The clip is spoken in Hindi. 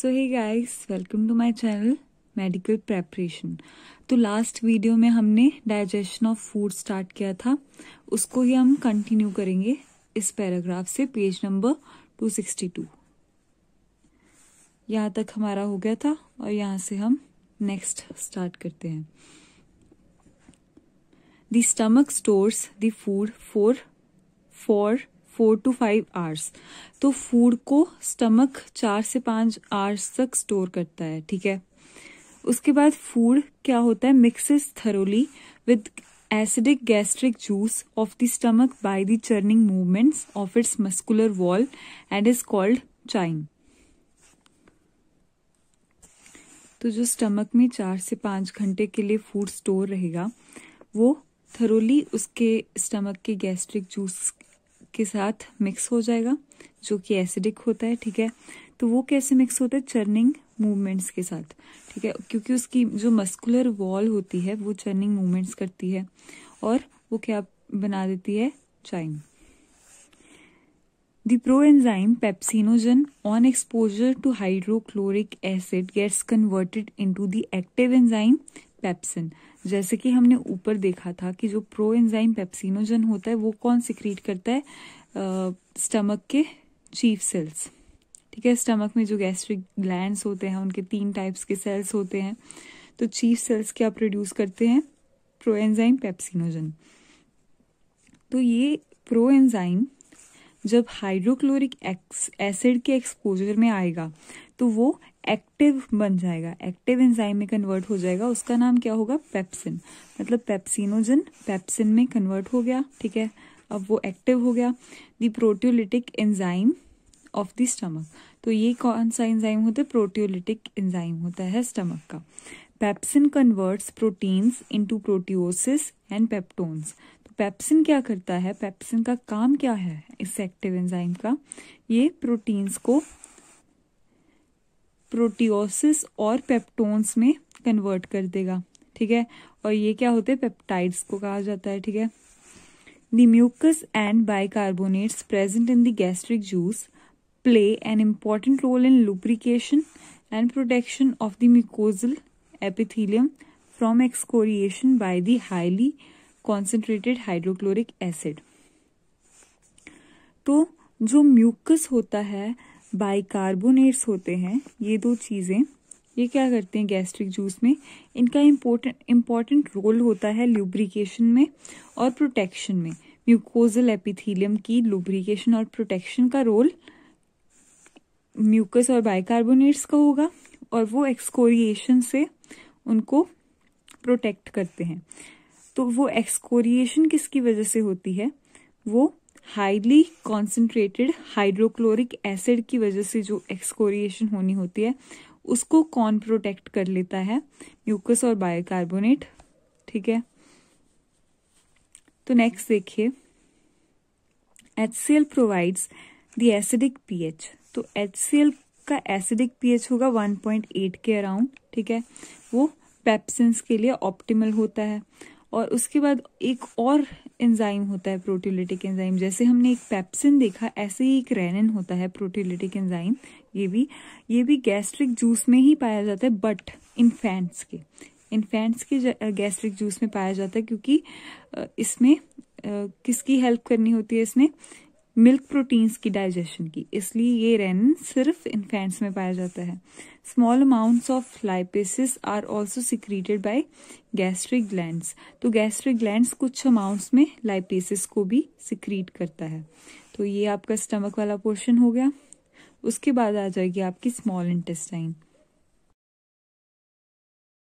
so hey guys welcome to my channel medical preparation तो लास्ट वीडियो में हमने डाइजेशन ऑफ फूड स्टार्ट किया था उसको ही हम कंटिन्यू करेंगे इस पैराग्राफ से पेज नंबर 262 यहाँ तक हमारा हो गया था और यहाँ से हम नेक्स्ट स्टार्ट करते हैं the stomach stores the food for for four to five hours तो फूड को स्टमक चार से पाँच आवर्स तक स्टोर करता है ठीक है उसके बाद फूड क्या होता है mixes thoroughly with acidic gastric juice of the stomach by the churning movements of its muscular wall and is called chyme तो जो स्टमक में चार से पाँच घंटे के लिए फूड स्टोर रहेगा वो थरोली उसके स्टमक के गैस्ट्रिक जूस के साथ मिक्स हो जाएगा जो कि एसिडिक होता है ठीक है तो वो कैसे मिक्स होता है चर्निंग मूवमेंट्स के साथ ठीक है क्योंकि उसकी जो मस्कुलर वॉल होती है वो चर्निंग मूवमेंट्स करती है और वो क्या बना देती है chyme enzyme pepsinogen on exposure to hydrochloric acid gets converted into the active enzyme pepsin जैसे कि हमने ऊपर देखा था कि जो प्रो एंजाइम पेप्सिनोजन होता है वो कौन सिक्रीट करता है स्टमक के चीफ सेल्स ठीक है स्टमक में जो गैस्ट्रिक ग्लैंड होते हैं उनके तीन टाइप्स के सेल्स होते हैं तो चीफ सेल्स क्या प्रोड्यूस करते हैं प्रो एंजाइम पेप्सिनोजन तो ये प्रो एंजाइम जब हाइड्रोक्लोरिक एसिड के एक्सपोजर में आएगा तो वो एक्टिव बन जाएगा एक्टिव एंजाइम में कन्वर्ट हो जाएगा उसका नाम क्या होगा पेप्सिन मतलब पेप्सिनोजन पेप्सिन में कन्वर्ट हो गया ठीक है अब वो एक्टिव हो गया the proteolytic enzyme of the stomach तो ये कौन सा एंजाइम होता है प्रोटियोलिटिक एंजाइम होता है स्टमक का pepsin converts proteins into proteoses and peptones तो पेप्सिन क्या करता है पेप्सिन का काम क्या है इस एक्टिव एंजाइम का ये प्रोटीन्स को प्रोटियोसिस और पेप्टोन्स में कन्वर्ट कर देगा ठीक है और ये क्या होते हैं पेप्टाइड्स को कहा जाता है ठीक है the mucus and bicarbonates present in the gastric juice play an important role in lubrication and protection of the mucosal epithelium from excoriation by the highly concentrated hydrochloric acid तो जो म्यूकस होता है बाइकार्बोनेट्स होते हैं ये दो चीज़ें ये क्या करते हैं गैस्ट्रिक जूस में इनका इम्पोर्टेंट इम्पॉर्टेंट रोल होता है ल्यूब्रिकेशन में और प्रोटेक्शन में म्यूकोजल एपिथीलियम की लुब्रिकेशन और प्रोटेक्शन का रोल म्यूकस और बाइकार्बोनेट्स का होगा और वो एक्सकोरिएशन से उनको प्रोटेक्ट करते हैं तो वो एक्सकोरिएशन किसकी वजह से होती है वो हाईली कॉन्सेंट्रेटेड हाइड्रोक्लोरिक एसिड की वजह से जो एक्सकोरिएशन होनी होती है उसको कौन प्रोटेक्ट कर लेता है म्यूकस और बायोकार्बोनेट ठीक है तो नेक्स्ट देखिए H C L provides the acidic pH तो एच सी एल का एसिडिक पीएच होगा 1.8 के अराउंड ठीक है वो पेप्सिन्स के लिए ऑप्टिमल होता है और उसके बाद एक और एंजाइम होता है प्रोटीलिटिक एंजाइम जैसे हमने एक पेप्सिन देखा ऐसे ही एक रेनिन होता है प्रोटीलिटिक एंजाइम ये भी ये भी गैस्ट्रिक जूस में ही पाया जाता है बट इन्फेंट्स के इन्फेंट्स के गैस्ट्रिक जूस में पाया जाता है क्योंकि इसमें किसकी हेल्प करनी होती है इसमें मिल्क प्रोटीन्स की डाइजेशन की इसलिए ये रेन सिर्फ इन्फेंट्स में पाया जाता है small amounts of lipases are also secreted by gastric gland तो गैस्ट्रिक ग्लैंड कुछ अमाउंट्स में लाइपेसिस को भी सिक्रीट करता है तो ये आपका स्टमक वाला पोर्शन हो गया उसके बाद आ जाएगी आपकी स्मॉल इंटेस्टाइन